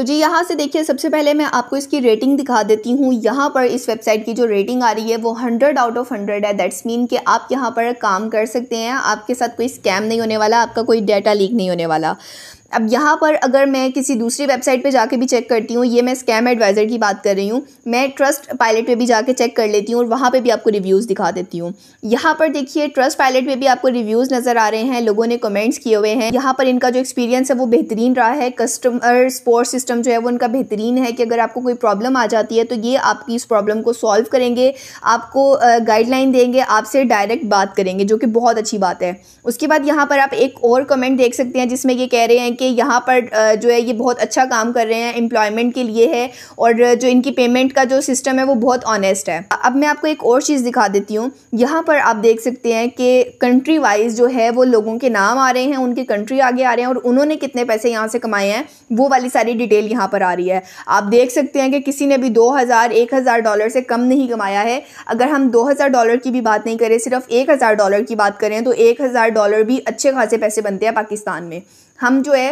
तो जी यहाँ से देखिए सबसे पहले मैं आपको इसकी रेटिंग दिखा देती हूँ यहाँ पर इस वेबसाइट की जो रेटिंग आ रही है वो हंड्रेड आउट ऑफ हंड्रेड है दैट्स मीन कि आप यहाँ पर काम कर सकते हैं आपके साथ कोई स्कैम नहीं होने वाला आपका कोई डाटा लीक नहीं होने वाला अब यहाँ पर अगर मैं किसी दूसरी वेबसाइट पे जाके भी चेक करती हूँ ये मैं स्कैम एडवाइज़र की बात कर रही हूँ मैं ट्रस्ट पायलट पे भी जाके चेक कर लेती हूँ और वहाँ पे भी आपको रिव्यूज़ दिखा देती हूँ यहाँ पर देखिए ट्रस्ट पायलट पे भी आपको रिव्यूज़ नज़र आ रहे हैं लोगों ने कमेंट्स किए हुए हैं यहाँ पर इनका जो एक्सपीरियंस है वो बेहतरीन रहा है कस्टमर सपोर्ट सिस्टम जो है वो उनका बेहतरीन है कि अगर आपको कोई प्रॉब्लम आ जाती है तो ये आपकी इस प्रॉब्लम को सॉल्व करेंगे आपको गाइडलाइन देंगे आपसे डायरेक्ट बात करेंगे जो कि बहुत अच्छी बात है उसके बाद यहाँ पर आप एक और कमेंट देख सकते हैं जिसमें ये कह रहे हैं कि यहाँ पर जो है ये बहुत अच्छा काम कर रहे हैं एम्प्लॉयमेंट के लिए है और जो इनकी पेमेंट का जो सिस्टम है वो बहुत ऑनेस्ट है अब मैं आपको एक और चीज़ दिखा देती हूँ यहाँ पर आप देख सकते हैं कि कंट्री वाइज जो है वो लोगों के नाम आ रहे हैं उनकी कंट्री आगे आ रहे हैं और उन्होंने कितने पैसे यहाँ से कमाए हैं वो वाली सारी डिटेल यहाँ पर आ रही है आप देख सकते हैं कि किसी ने भी दो हज़ार एक हज़ार डॉलर से कम नहीं कमाया है अगर हम दो हज़ार डॉलर की भी बात नहीं करें सिर्फ एक हज़ार डॉलर की बात करें तो एक हज़ार डॉलर भी अच्छे खासे पैसे बनते हैं पाकिस्तान में हम जो है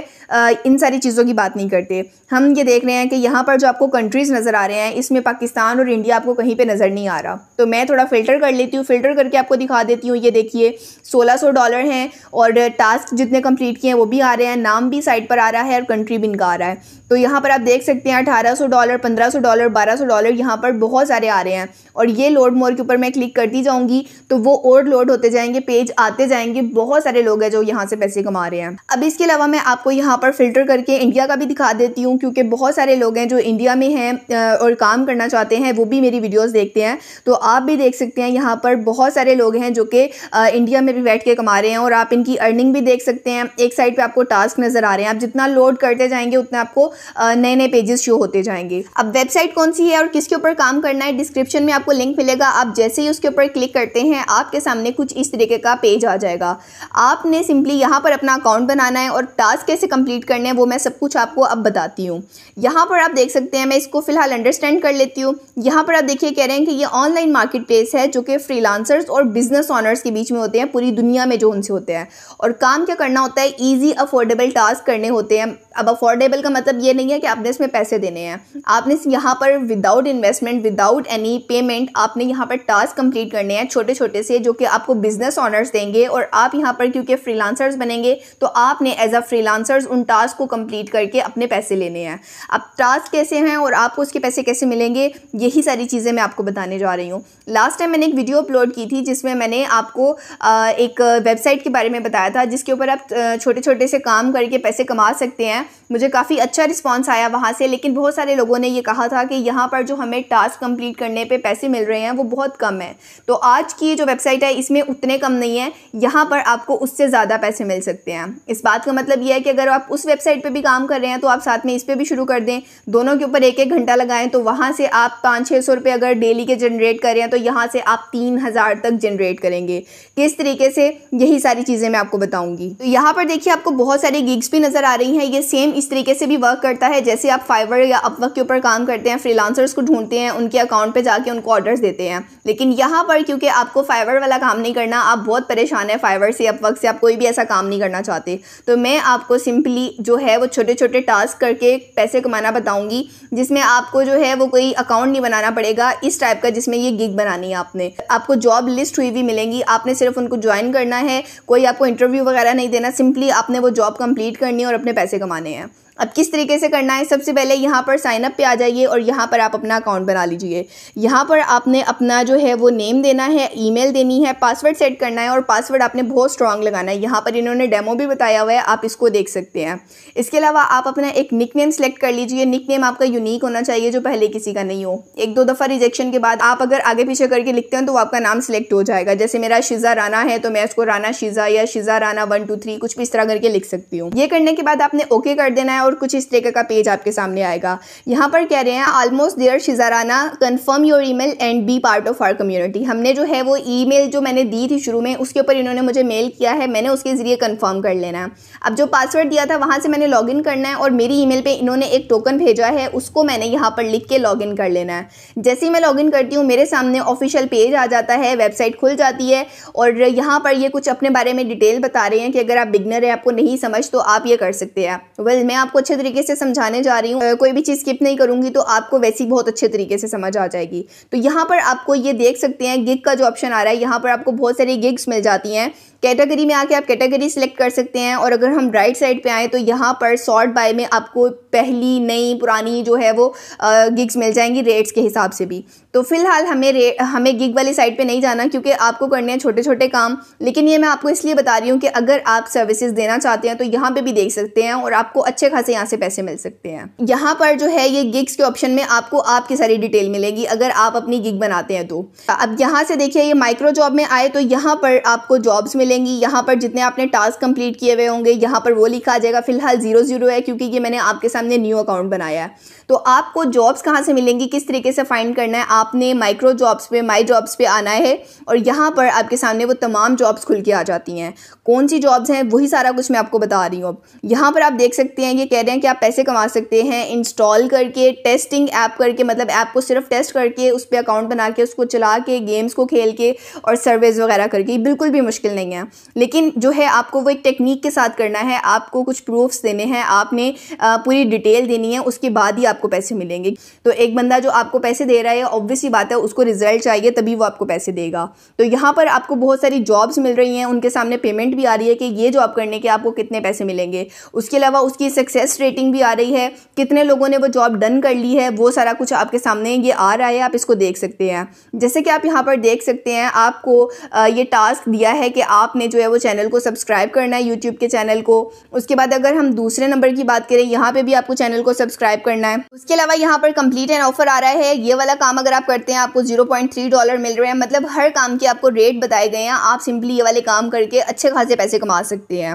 इन सारी चीज़ों की बात नहीं करते हम ये देख रहे हैं कि यहाँ पर जो आपको कंट्रीज़ नज़र आ रहे हैं इसमें पाकिस्तान और इंडिया आपको कहीं पे नज़र नहीं आ रहा तो मैं थोड़ा फ़िल्टर कर लेती हूँ फ़िल्टर करके आपको दिखा देती हूँ ये देखिए 1600 डॉलर हैं और टास्क जितने कंप्लीट किए हैं वो भी आ रहे हैं नाम भी साइड पर आ रहा है और कंट्री भी इनका आ रहा है तो यहाँ पर आप देख सकते हैं अठारह डॉलर पंद्रह डॉलर बारह डॉलर यहाँ पर बहुत सारे आ रहे हैं और ये लोड मोर के ऊपर मैं क्लिक करती जाऊँगी तो वो और लोड होते जाएंगे पेज आते जाएंगे बहुत सारे लोग हैं जो यहाँ से पैसे कमा रहे हैं अब इसके अलावा मैं आपको यहाँ पर फ़िल्टर करके इंडिया का भी दिखा देती हूँ क्योंकि बहुत सारे लोग हैं जो इंडिया में हैं और काम करना चाहते हैं वो भी मेरी वीडियोस देखते हैं तो आप भी देख सकते हैं यहाँ पर बहुत सारे लोग हैं जो कि इंडिया में भी बैठ के कमा रहे हैं और आप इनकी अर्निंग भी देख सकते हैं एक साइड पर आपको टास्क नज़र आ रहे हैं आप जितना लोड करते जाएंगे उतना आपको नए नए पेजेस शो होते जाएंगे अब वेबसाइट कौन सी है और किसके ऊपर काम करना है डिस्क्रिप्शन में आपको लिंक मिलेगा आप जैसे ही उसके ऊपर क्लिक करते हैं आपके सामने कुछ इस तरीके का पेज आ जाएगा आपने सिंपली यहाँ पर अपना अकाउंट बनाना है और और टास्क कैसे कंप्लीट करने हैं वो मैं सब कुछ आपको अब बताती हूँ यहाँ पर आप देख सकते हैं मैं इसको फ़िलहाल अंडरस्टैंड कर लेती हूँ यहाँ पर आप देखिए कह रहे हैं कि ये ऑनलाइन मार्केट प्लेस है जो कि फ्रीलांसर्स और बिजनेस ऑनर्स के बीच में होते हैं पूरी दुनिया में जो उनसे होते हैं और काम क्या करना होता है ईजी अफोर्डेबल टास्क करने होते हैं अब अफोर्डेबल का मतलब ये नहीं है कि आपने इसमें पैसे देने हैं आपने यहाँ पर without investment without any payment आपने यहाँ पर टास्क कंप्लीट करने हैं छोटे छोटे से जो कि आपको बिजनेस ऑनर्स देंगे और आप यहाँ पर क्योंकि फ्रीलांसर्स बनेंगे तो आपने एज अ फ्रीलांसर्स उन टास्क को कंप्लीट करके अपने पैसे लेने हैं अब टास्क कैसे हैं और आपको उसके पैसे कैसे मिलेंगे यही सारी चीज़ें मैं आपको बताने जा रही हूँ लास्ट टाइम मैंने एक वीडियो अपलोड की थी जिसमें मैंने आपको एक वेबसाइट के बारे में बताया था जिसके ऊपर आप छोटे छोटे से काम करके पैसे कमा सकते हैं मुझे काफ़ी अच्छा रिस्पॉन्स आया वहाँ से लेकिन बहुत सारे लोगों ने ये कहा था कि यहाँ पर जो हमें टास्क कंप्लीट करने पर पैसे मिल रहे हैं वो बहुत कम है तो आज की जो वेबसाइट है इसमें उतने कम नहीं है यहाँ पर आपको उससे ज़्यादा पैसे मिल सकते हैं इस बात का मतलब मतलब यह है कि अगर आप उस वेबसाइट पे भी काम कर रहे हैं तो आप साथ में इस पर भी शुरू कर दें दोनों के ऊपर एक एक घंटा लगाएं तो वहाँ से आप पाँच छः सौ रुपये अगर डेली के जनरेट कर रहे हैं तो यहाँ से आप तीन हज़ार तक जनरेट करेंगे किस तरीके से यही सारी चीज़ें मैं आपको बताऊँगी तो यहाँ पर देखिए आपको बहुत सारी गिग्स भी नज़र आ रही हैं ये सेम इस तरीके से भी वर्क करता है जैसे आप फाइवर या अपवर्क के ऊपर काम करते हैं फ्रीलांसर्स को ढूंढते हैं उनके अकाउंट पर जाके उनको ऑर्डर्स देते हैं लेकिन यहाँ पर क्योंकि आपको फाइवर वाला काम नहीं करना आप बहुत परेशान है फाइवर से अपवर्क से आप कोई भी ऐसा काम नहीं करना चाहते तो मैं मैं आपको सिंपली जो है वो छोटे छोटे टास्क करके पैसे कमाना बताऊंगी जिसमें आपको जो है वो कोई अकाउंट नहीं बनाना पड़ेगा इस टाइप का जिसमें ये गिग बनानी है आपने आपको जॉब लिस्ट हुई भी मिलेंगी आपने सिर्फ उनको ज्वाइन करना है कोई आपको इंटरव्यू वगैरह नहीं देना सिंपली आपने वो जॉब कंप्लीट करनी है और अपने पैसे कमाने हैं अब किस तरीके से करना है सबसे पहले यहाँ पर साइन अप पे आ जाइए और यहाँ पर आप अपना अकाउंट बना लीजिए यहाँ पर आपने अपना जो है वो नेम देना है ईमेल देनी है पासवर्ड सेट करना है और पासवर्ड आपने बहुत स्ट्रांग लगाना है यहाँ पर इन्होंने डेमो भी बताया हुआ है आप इसको देख सकते हैं इसके अलावा आप अपना एक निक नेम सेलेक्ट कर लीजिए निक नेम आपका यूनिक होना चाहिए जो पहले किसी का नहीं हो एक दो दफ़ा रिजेक्शन के बाद आप अगर आगे पीछे करके लिखते हैं तो आपका नाम सेलेक्ट हो जाएगा जैसे मेरा शिजा राना है तो मैं इसको राना शिजा या Shiza Rana one two three कुछ भी इस तरह करके लिख सकती हूँ ये करने के बाद आपने ओके कर देना है है और कुछ इस तरीके का पेज आपके सामने आएगा यहाँ पर कह रहे हैं almost there Shiza Rana confirm your email and be part of our community हमने जो है वो ईमेल जो मैंने दी थी शुरू में उसके ऊपर इन्होंने मुझे मेल किया है मैंने उसके ज़रिए कन्फर्म कर लेना है अब जो पासवर्ड दिया था वहाँ से मैंने लॉगिन करना है और मेरी ई मेल इन्होंने एक टोकन भेजा है उसको मैंने यहाँ पर लिख के लॉगिन कर लेना है जैसे ही मैं लॉगिन करती हूँ मेरे सामने ऑफिशियल पेज आ जाता है वेबसाइट खुल जाती है और यहाँ पर ये कुछ अपने बारे में डिटेल बता रहे हैं कि अगर आप बिगनर हैं आपको नहीं समझ तो आप ये कर सकते हैं वेल well, मैं आप आपको अच्छे तरीके से समझाने जा रही हूँ कोई भी चीज़ स्किप नहीं करूँगी तो आपको वैसी बहुत अच्छे तरीके से समझ आ जाएगी तो यहाँ पर आपको ये देख सकते हैं गिग का जो ऑप्शन आ रहा है यहाँ पर आपको बहुत सारी गिग्स मिल जाती हैं कैटेगरी में आके आप कैटेगरी सेलेक्ट कर सकते हैं और अगर हम राइट साइड पे आएँ तो यहाँ पर सॉर्ट बाय में आपको पहली नई पुरानी जो है वो गिग्स मिल जाएंगी रेट्स के हिसाब से भी तो फिलहाल हमें हमें गिग वाली साइड पे नहीं जाना क्योंकि आपको करने हैं छोटे छोटे काम लेकिन ये मैं आपको इसलिए बता रही हूँ कि अगर आप सर्विसेज देना चाहते हैं तो यहाँ पर भी देख सकते हैं और आपको अच्छे खासे यहाँ से पैसे मिल सकते हैं यहाँ पर जो है ये गिग्स के ऑप्शन में आपको आपकी सारी डिटेल मिलेगी अगर आप अपनी गिग बनाते हैं तो अब यहाँ से देखिए ये माइक्रो जॉब में आए तो यहाँ पर आपको जॉब्स मिले मिलेंगी यहाँ पर जितने आपने टास्क कंप्लीट किए हुए होंगे यहाँ पर वो लिखा आ जाएगा फिलहाल जीरो जीरो है क्योंकि ये मैंने आपके सामने न्यू अकाउंट बनाया है तो आपको जॉब्स कहाँ से मिलेंगी किस तरीके से फाइंड करना है आपने माइक्रो जॉब्स पे माई जॉब्स पे आना है और यहाँ पर आपके सामने वो तमाम जॉब्स खुल के आ जाती हैं कौन सी जॉब्स हैं वही सारा कुछ मैं आपको बता रही हूँ अब यहाँ पर आप देख सकते हैं ये कह रहे हैं कि आप पैसे कमा सकते हैं इंस्टॉल करके टेस्टिंग ऐप करके मतलब ऐप को सिर्फ टेस्ट करके उस पर अकाउंट बना के उसको चला के गेम्स को खेल के और सर्विस वगैरह करके बिल्कुल भी मुश्किल नहीं है हैं लेकिन जो है आपको वो एक टेक्निक के साथ करना है आपको कुछ प्रूफ्स देने हैं आपने पूरी डिटेल देनी है उसके बाद ही आपको पैसे मिलेंगे तो एक बंदा जो आपको पैसे दे रहा है ऑब्वियसली बात है उसको रिजल्ट चाहिए तभी वो आपको पैसे देगा तो यहाँ पर आपको बहुत सारी जॉब्स मिल रही हैं उनके सामने पेमेंट भी आ रही है कि ये जॉब करने के आपको कितने पैसे मिलेंगे उसके अलावा उसकी सक्सेस रेटिंग भी आ रही है कितने लोगों ने वो जॉब डन कर ली है वो सारा कुछ आपके सामने ये आ रहा है आप इसको देख सकते हैं जैसे कि आप यहाँ पर देख सकते हैं आपको ये टास्क दिया है कि आप आपने जो है वो चैनल को सब्सक्राइब करना है यूट्यूब के चैनल को उसके बाद अगर हम दूसरे नंबर की बात करें यहाँ पे भी आपको चैनल को सब्सक्राइब करना है उसके अलावा यहाँ पर कंप्लीट एंड ऑफर आ रहा है ये वाला काम अगर आप करते हैं आपको जीरो डॉलर मिल रहे हैं मतलब हर काम के आपको रेट बताए गए हैं आप सिंपली ये वाले काम करके अच्छे खासे पैसे कमा सकते हैं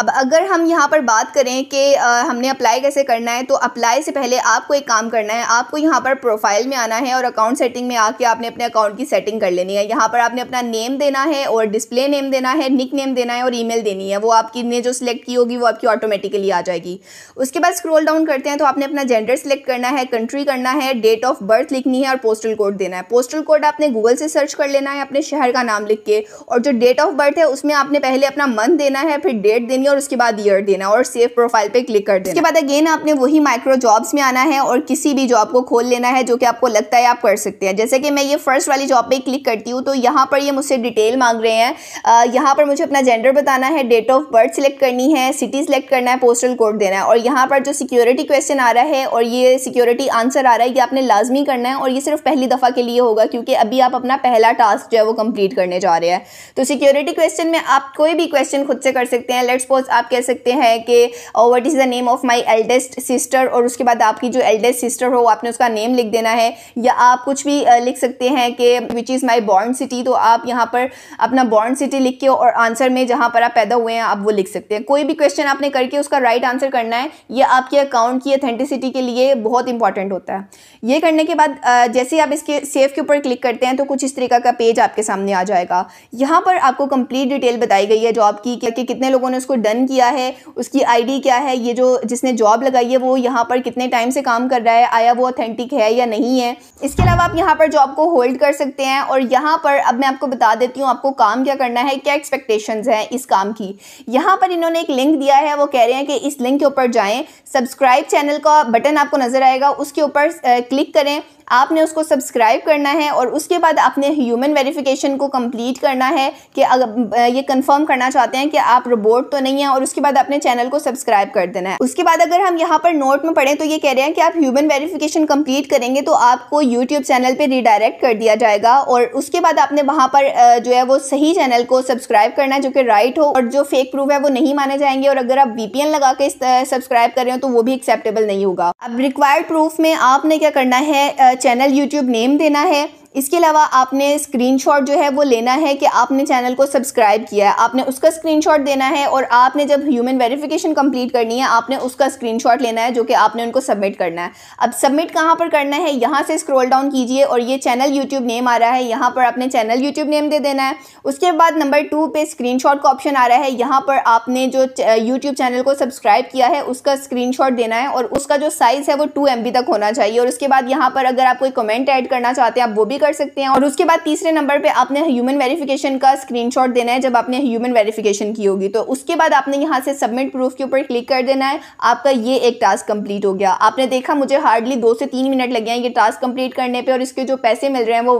अब अगर हम यहाँ पर बात करें कि हमने अप्लाई कैसे करना है तो अप्लाई से पहले आपको एक काम करना है आपको यहाँ पर प्रोफाइल में आना है और अकाउंट सेटिंग में आके आपने अपने अकाउंट की सेटिंग कर लेनी है यहाँ पर आपने अपना नेम देना है और डिस्प्ले नेम देना है निक नेम देना है और ई देनी है वो आपकी ने जो सिलेक्ट की होगी वो आपकी ऑटोमेटिकली आ जाएगी उसके बाद स्क्रोल डाउन करते हैं तो आपने अपना जेंडर सेलेक्ट करना है कंट्री करना है डेट ऑफ बर्थ लिखनी है और पोस्टल कोड देना है पोस्टल कोड आपने गूगल से सर्च कर लेना है अपने शहर का नाम लिख के और जो डेट ऑफ बर्थ है उसमें आपने पहले अपना मंथ देना है फिर डेट देनी और उसके बाद ईयर देना है और सेफ प्रोफाइल पे क्लिक कर देना उसके बाद अगेन आपने वही माइक्रो जॉब्स में आना है और किसी भी जॉब को खोल लेना है जो कि आपको लगता है आप कर सकते हैं जैसे कि मैं ये फर्स्ट वाली जॉब पे क्लिक करती हूँ तो यहाँ पर ये मुझसे डिटेल मांग रहे हैं यहाँ पर मुझे अपना जेंडर बताना है डेट ऑफ बर्थ सिलेक्ट करनी है सिटी सिलेक्ट करना है पोस्टल कोड देना है और यहाँ पर जो सिक्योरिटी क्वेश्चन आ रहा है और ये सिक्योरिटी आंसर आ रहा है ये आपने लाजमी करना है और ये सिर्फ पहली दफ़ा के लिए होगा क्योंकि अभी आप अपना पहला टास्क जो है वो कम्प्लीट करने जा रहे हैं तो सिक्योरिटी क्वेश्चन में आप कोई भी क्वेश्चन खुद से कर सकते हैं लेट्स रिस्पॉन्स आप कह सकते हैं कि what is the name of my eldest sister और उसके बाद आपकी जो एल्डेस्ट सिस्टर हो आपने उसका नेम लिख देना है या आप कुछ भी uh, लिख सकते हैं कि which is my born city तो आप यहाँ पर अपना बॉर्न सिटी लिख के और आंसर में जहाँ पर आप पैदा हुए हैं आप वो लिख सकते हैं कोई भी क्वेश्चन आपने करके उसका राइट right आंसर करना है यह आपके अकाउंट की अथेंटिसिटी के लिए बहुत इंपॉर्टेंट होता है ये करने के बाद uh, जैसे ही आप इसके सेफ के ऊपर क्लिक करते हैं तो कुछ इस तरीका का पेज आपके सामने आ जाएगा यहाँ पर आपको कंप्लीट डिटेल बताई गई है जॉब की कि कितने लोगों ने उसको डन किया है उसकी आई क्या है ये जो जिसने जॉब लगाई है वो यहाँ पर कितने टाइम से काम कर रहा है आया वो ऑथेंटिक है या नहीं है इसके अलावा आप यहाँ पर जॉब को होल्ड कर सकते हैं और यहाँ पर अब मैं आपको बता देती हूँ आपको काम क्या करना है क्या एक्सपेक्टेशंस हैं इस काम की यहाँ पर इन्होंने एक लिंक दिया है वो कह रहे हैं कि इस लिंक के ऊपर जाएं सब्सक्राइब चैनल का बटन आपको नज़र आएगा उसके ऊपर क्लिक करें आपने उसको सब्सक्राइब करना है और उसके बाद अपने ह्यूमन वेरिफिकेशन को कंप्लीट करना है कि अगर ये कंफर्म करना चाहते हैं कि आप रोबोट तो नहीं है और उसके बाद अपने चैनल को सब्सक्राइब कर देना है उसके बाद अगर हम यहाँ पर नोट में पढ़ें तो ये कह रहे हैं कि आप ह्यूमन वेरीफिकेशन कम्प्लीट करेंगे तो आपको यूट्यूब चैनल पर रिडायरेक्ट कर दिया जाएगा और उसके बाद आपने वहाँ पर जो है वो सही चैनल को सब्सक्राइब करना है जो कि राइट हो और जो फेक प्रूफ है वो नहीं माने जाएंगे और अगर आप वीपीएन लगा के सब्सक्राइब कर रहे हो तो वो भी एक्सेप्टेबल नहीं होगा अब रिक्वायर्ड प्रूफ में आपने क्या करना है चैनल यूट्यूब नेम देना है इसके अलावा आपने स्क्रीनशॉट जो है वो लेना है कि आपने चैनल को सब्सक्राइब किया है आपने उसका स्क्रीनशॉट देना है और आपने जब ह्यूमन वेरिफिकेशन कंप्लीट करनी है आपने उसका स्क्रीनशॉट लेना है जो कि आपने उनको सबमिट करना है अब सबमिट कहाँ पर करना है यहाँ से स्क्रॉल डाउन कीजिए और ये चैनल यूट्यूब नेम आ रहा है यहाँ पर आपने चैनल यूट्यूब नेम दे देना है उसके बाद नंबर टू पर स्क्रीन का ऑप्शन आ रहा है यहाँ पर आपने जो यूट्यूब चैनल को सब्सक्राइब किया है उसका स्क्रीन देना है और उसका जो साइज़ है वो टू तक होना चाहिए और उसके बाद यहाँ पर अगर आप कोई कमेंट ऐड करना चाहते हैं आप वो भी कर सकते हैं और उसके बाद तीसरे नंबर पे आपने ह्यूमन वेरिफिकेशन का स्क्रीनशॉट देना है जब आपने ह्यूमन वेरिफिकेशन की होगी तो उसके बाद आपने यहाँ से सबमिट प्रूफ के ऊपर क्लिक कर देना है आपका ये एक टास्क कंप्लीट हो गया आपने देखा मुझे हार्डली दो से तीन मिनट लगे हैं ये टास्क कंप्लीट करने पर और इसके जो पैसे मिल रहे हैं वो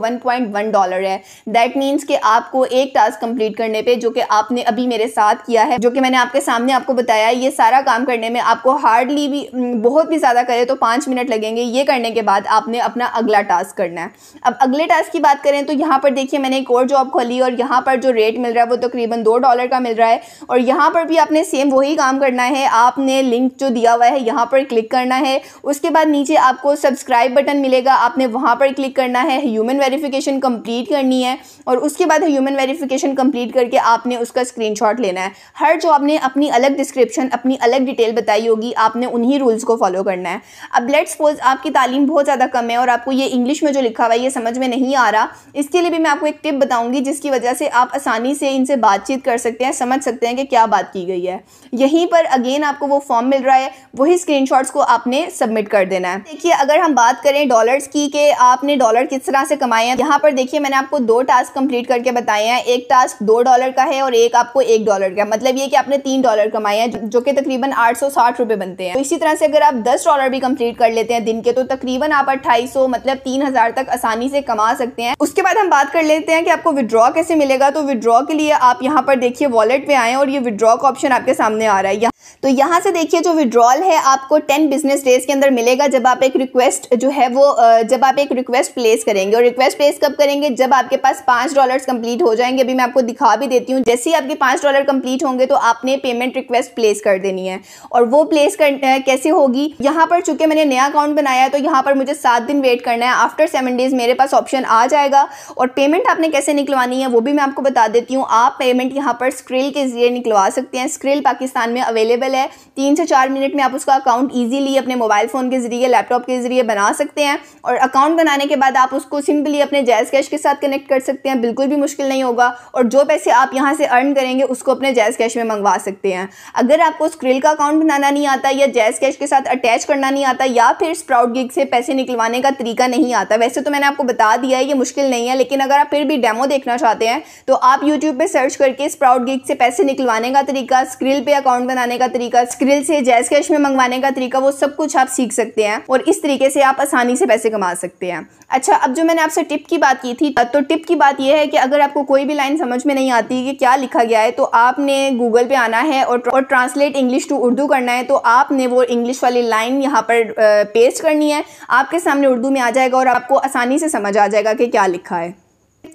वन डॉलर है दैट मीन्स कि आपको एक टास्क कंप्लीट करने पर जो कि आपने अभी मेरे साथ किया है जो कि मैंने आपके सामने आपको बताया ये सारा काम करने में आपको हार्डली भी बहुत भी ज़्यादा करे तो पाँच मिनट लगेंगे ये करने के बाद आपने अपना अगला टास्क करना है अब अगले टास्क की बात करें तो यहाँ पर देखिए मैंने एक और जॉब खोली और यहाँ पर जो रेट मिल रहा है वो तकरीबन दो डॉलर का मिल रहा है और यहाँ पर भी आपने सेम वही काम करना है आपने लिंक जो दिया हुआ है यहाँ पर क्लिक करना है उसके बाद नीचे आपको सब्सक्राइब बटन मिलेगा आपने वहाँ पर क्लिक करना है ह्यूमन वेरीफिकेशन कम्प्लीट करनी है और उसके बाद ह्यूमन वेरीफिकेशन कंप्लीट करके आपने उसका स्क्रीन लेना है हर जॉब ने अपनी अलग डिस्क्रिप्शन अपनी अलग डिटेल बताई होगी आपने उन्हीं रूल्स को फॉलो करना है अब लेट्स सपोज आपकी तालीम बहुत ज़्यादा कम है और आपको ये इंग्लिश में जो लिखा हुआ है ये समझ में नहीं आ रहा इसके लिए भी मैं आपको एक टिप बताऊंगी जिसकी वजह से आप आसानी से इनसे बातचीत कर सकते हैं समझ सकते हैं कि क्या बात की गई है यहीं पर अगेन आपको वो फॉर्म मिल रहा है वही स्क्रीन को आपने सबमिट कर देना है देखिए अगर हम बात करें डॉलर्स की कि आपने डॉलर किस तरह से कमाए हैं यहाँ पर देखिए मैंने आपको दो टास्क कंप्लीट करके बताए हैं एक टास्क दो डॉलर का है और एक आपको एक डॉलर का मतलब ये कि आपने तीन डॉलर कमाए हैं जो कि तकरीबन आठ रुपए बनते हैं तो इसी तरह से अगर आप दस डॉलर भी कंप्लीट कर लेते हैं दिन के तो तकरीबन आप अट्ठाईस मतलब तीन तक आसानी से कमा सकते हैं उसके बाद हम बात कर लेते हैं कि आपको विद्रॉ कैसे मिलेगा तो विद्रॉ के लिए आप यहाँ पर देखिए वॉलेट पे आए और ये विद्रॉ का ऑप्शन आपके सामने आ रहा है यहाँ तो यहाँ से देखिए जो विड्रॉल है आपको टेन बिजनेस डेज के अंदर मिलेगा जब आप एक रिक्वेस्ट जो है वो जब आप एक रिक्वेस्ट प्लेस करेंगे और रिक्वेस्ट प्लेस कब करेंगे जब आपके पास पांच डॉलर्स कंप्लीट हो जाएंगे अभी मैं आपको दिखा भी देती हूँ जैसे ही आपके पांच डॉलर कंप्लीट होंगे तो आपने पेमेंट रिक्वेस्ट प्लेस कर देनी है और वो प्लेस कर कैसे होगी यहाँ पर चूंकि मैंने नया अकाउंट बनाया है तो यहाँ पर मुझे सात दिन वेट करना है आफ्टर सेवन डेज मेरे पास ऑप्शन आ जाएगा और पेमेंट आपने कैसे निकलवानी है वो भी मैं आपको बता देती हूँ आप पेमेंट यहाँ पर स्क्रिल के ज़रिए निकलवा सकते हैं स्क्रिल पाकिस्तान में अवेलेबल है तीन से चार मिनट में आप उसका अकाउंट ईजिली अपने मोबाइल फ़ोन के ज़रिए लैपटॉप के ज़रिए बना सकते हैं और अकाउंट बनाने के बाद आप उसको सिंपली अपने जैस कैश के साथ कनेक्ट कर सकते हैं बिल्कुल भी मुश्किल नहीं होगा और जो पैसे आप यहाँ से अर्न करेंगे उसको अपने जैस कैश में मंगवा सकते हैं अगर आपको स्क्रिल का अकाउंट बनाना नहीं आता या जैज़ कैश के साथ अटैच करना नहीं आता या फिर स्प्राउट गिग से पैसे निकलवाने का तरीका नहीं आता वैसे तो मैंने आपको बता बता दिया है ये मुश्किल नहीं है लेकिन अगर आप फिर भी डेमो देखना चाहते हैं तो आप यूट्यूब पर सर्च करके स्प्राउट गिग से पैसे निकलवाने का तरीका स्क्रिल पे अकाउंट बनाने का तरीका स्क्रिल से जैस कैश में मंगवाने का तरीका वो सब कुछ आप सीख सकते हैं और इस तरीके से आप आसानी से पैसे कमा सकते हैं अच्छा अब जो मैंने आपसे टिप की बात की थी तो टिप की बात यह है कि अगर आपको कोई भी लाइन समझ में नहीं आती कि क्या लिखा गया है तो आपने गूगल पे आना है और और ट्रांसलेट इंग्लिश टू उर्दू करना है तो आपने वो इंग्लिश वाली लाइन यहाँ पर पेस्ट करनी है आपके सामने उर्दू में आ जाएगा और आपको आसानी से समझ आ जाएगा कि क्या लिखा है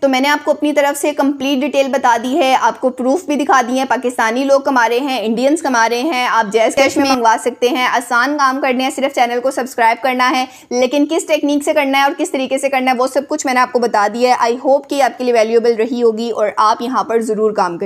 तो मैंने आपको अपनी तरफ से कंप्लीट डिटेल बता दी है आपको प्रूफ भी दिखा दिए हैं पाकिस्तानी लोग कमा रहे हैं इंडियंस कमा रहे हैं आप जैस कैश में मंगवा सकते हैं आसान काम करने हैं सिर्फ चैनल को सब्सक्राइब करना है लेकिन किस टेक्निक से करना है और किस तरीके से करना है वो सब कुछ मैंने आपको बता दिया है आई होप कि आपके लिए वैल्यूएबल रही होगी और आप यहाँ पर ज़रूर काम करें